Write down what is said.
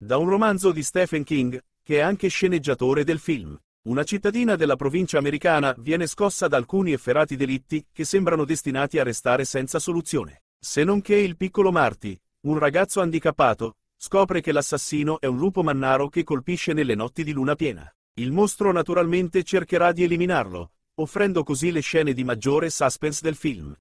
Da un romanzo di Stephen King, che è anche sceneggiatore del film. Una cittadina della provincia americana viene scossa da alcuni efferati delitti che sembrano destinati a restare senza soluzione. Se non che il piccolo Marty, un ragazzo handicappato, scopre che l'assassino è un lupo mannaro che colpisce nelle notti di luna piena. Il mostro naturalmente cercherà di eliminarlo, offrendo così le scene di maggiore suspense del film.